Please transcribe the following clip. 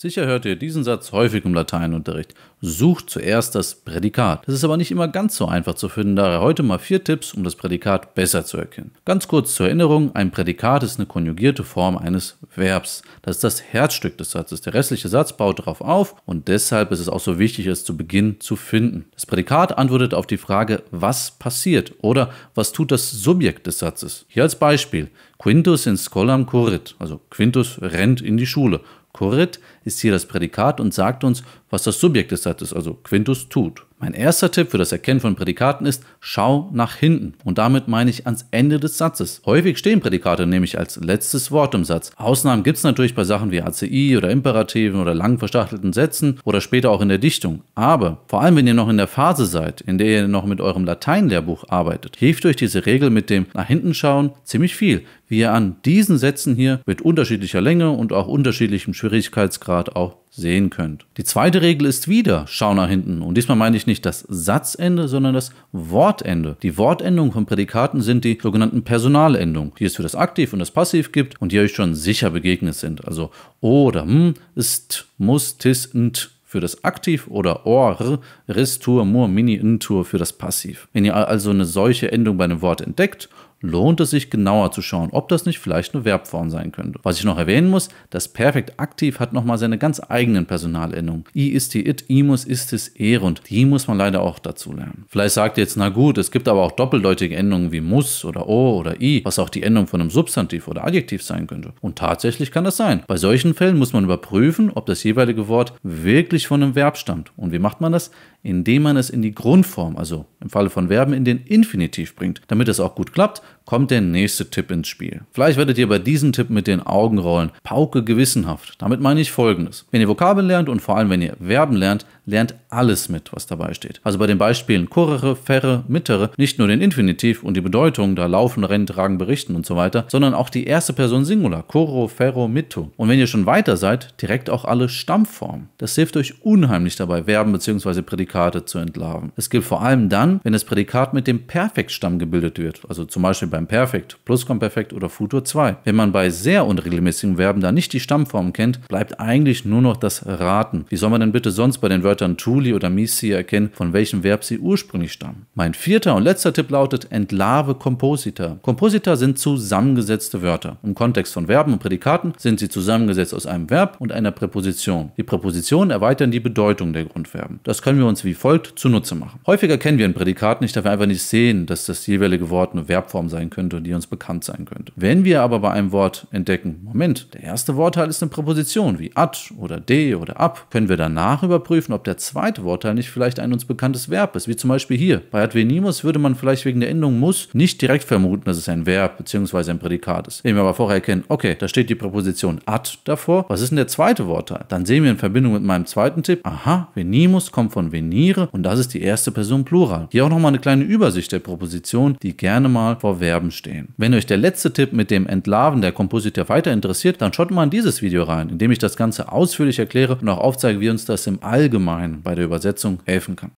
Sicher hört ihr diesen Satz häufig im Lateinunterricht. Sucht zuerst das Prädikat. Das ist aber nicht immer ganz so einfach zu finden, daher heute mal vier Tipps, um das Prädikat besser zu erkennen. Ganz kurz zur Erinnerung, ein Prädikat ist eine konjugierte Form eines Verbs. Das ist das Herzstück des Satzes. Der restliche Satz baut darauf auf und deshalb ist es auch so wichtig, es zu Beginn zu finden. Das Prädikat antwortet auf die Frage, was passiert oder was tut das Subjekt des Satzes. Hier als Beispiel, Quintus in scolam currit, also Quintus rennt in die Schule. Currit ist hier das Prädikat und sagt uns, was das Subjekt des Satzes, also Quintus, tut. Mein erster Tipp für das Erkennen von Prädikaten ist, schau nach hinten. Und damit meine ich ans Ende des Satzes. Häufig stehen Prädikate nämlich als letztes Wort im Satz. Ausnahmen gibt es natürlich bei Sachen wie ACI oder Imperativen oder lang verstachtelten Sätzen oder später auch in der Dichtung. Aber vor allem, wenn ihr noch in der Phase seid, in der ihr noch mit eurem Lateinlehrbuch arbeitet, hilft euch diese Regel mit dem nach hinten schauen ziemlich viel, wie ihr an diesen Sätzen hier mit unterschiedlicher Länge und auch unterschiedlichem Schwierigkeitsgrad Grad auch sehen könnt. Die zweite Regel ist wieder, schau nach hinten. Und diesmal meine ich nicht das Satzende, sondern das Wortende. Die Wortendungen von Prädikaten sind die sogenannten Personalendungen, die es für das Aktiv und das Passiv gibt und die euch schon sicher begegnet sind. Also oder, m, hm, ist, muss, tis, nt für das Aktiv oder or, r, ristur, mur, mini, ntur für das Passiv. Wenn ihr also eine solche Endung bei einem Wort entdeckt lohnt es sich genauer zu schauen, ob das nicht vielleicht eine Verbform sein könnte. Was ich noch erwähnen muss, das Perfekt Aktiv hat nochmal seine ganz eigenen Personalendungen. I ist die it, imus ist es ere und die muss man leider auch dazu lernen. Vielleicht sagt ihr jetzt, na gut, es gibt aber auch doppeldeutige Endungen wie muss oder o oder i, was auch die Endung von einem Substantiv oder Adjektiv sein könnte. Und tatsächlich kann das sein. Bei solchen Fällen muss man überprüfen, ob das jeweilige Wort wirklich von einem Verb stammt. Und wie macht man das? indem man es in die Grundform, also im Falle von Verben in den Infinitiv bringt. Damit es auch gut klappt, kommt der nächste Tipp ins Spiel. Vielleicht werdet ihr bei diesem Tipp mit den Augen rollen. Pauke gewissenhaft. Damit meine ich folgendes. Wenn ihr Vokabeln lernt und vor allem wenn ihr Verben lernt, lernt alles mit, was dabei steht. Also bei den Beispielen kurere, ferre, mittere, nicht nur den Infinitiv und die Bedeutung, da laufen, rennen, tragen, berichten und so weiter, sondern auch die erste Person Singular, coro, ferro, mitto. Und wenn ihr schon weiter seid, direkt auch alle Stammformen. Das hilft euch unheimlich dabei, Verben bzw. Prädikate zu entlarven. Es gilt vor allem dann, wenn das Prädikat mit dem Perfektstamm gebildet wird, also zum Beispiel bei Perfekt, Plusquamperfekt oder Futur 2. Wenn man bei sehr unregelmäßigen Verben da nicht die Stammform kennt, bleibt eigentlich nur noch das Raten. Wie soll man denn bitte sonst bei den Wörtern tuli oder misi erkennen, von welchem Verb sie ursprünglich stammen? Mein vierter und letzter Tipp lautet entlarve Composita. Composita sind zusammengesetzte Wörter. Im Kontext von Verben und Prädikaten sind sie zusammengesetzt aus einem Verb und einer Präposition. Die Präpositionen erweitern die Bedeutung der Grundverben. Das können wir uns wie folgt zunutze machen. Häufiger kennen wir ein Prädikat nicht, da wir einfach nicht sehen, dass das jeweilige Wort eine Verbform sein sein könnte, die uns bekannt sein könnte. Wenn wir aber bei einem Wort entdecken, Moment, der erste Wortteil ist eine Präposition wie at oder de oder ab, können wir danach überprüfen, ob der zweite Wortteil nicht vielleicht ein uns bekanntes Verb ist, wie zum Beispiel hier. Bei advenimus würde man vielleicht wegen der Endung muss nicht direkt vermuten, dass es ein Verb bzw. ein Prädikat ist. Wenn wir aber vorher erkennen, okay, da steht die Präposition at davor, was ist denn der zweite Wortteil? Dann sehen wir in Verbindung mit meinem zweiten Tipp, aha, venimus kommt von venire und das ist die erste Person Plural. Hier auch nochmal eine kleine Übersicht der Proposition, die gerne mal vor Verb Verderben stehen. Wenn euch der letzte Tipp mit dem Entlarven der Compositor weiter interessiert, dann schaut mal in dieses Video rein, in dem ich das Ganze ausführlich erkläre und auch aufzeige, wie uns das im Allgemeinen bei der Übersetzung helfen kann.